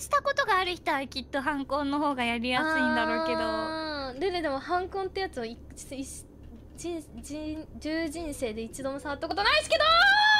したことがある人はきっとハンコンの方がやりやすいんだろうけどルルでもハンコンってやつを人人人人生で一度も触ったことないですけどー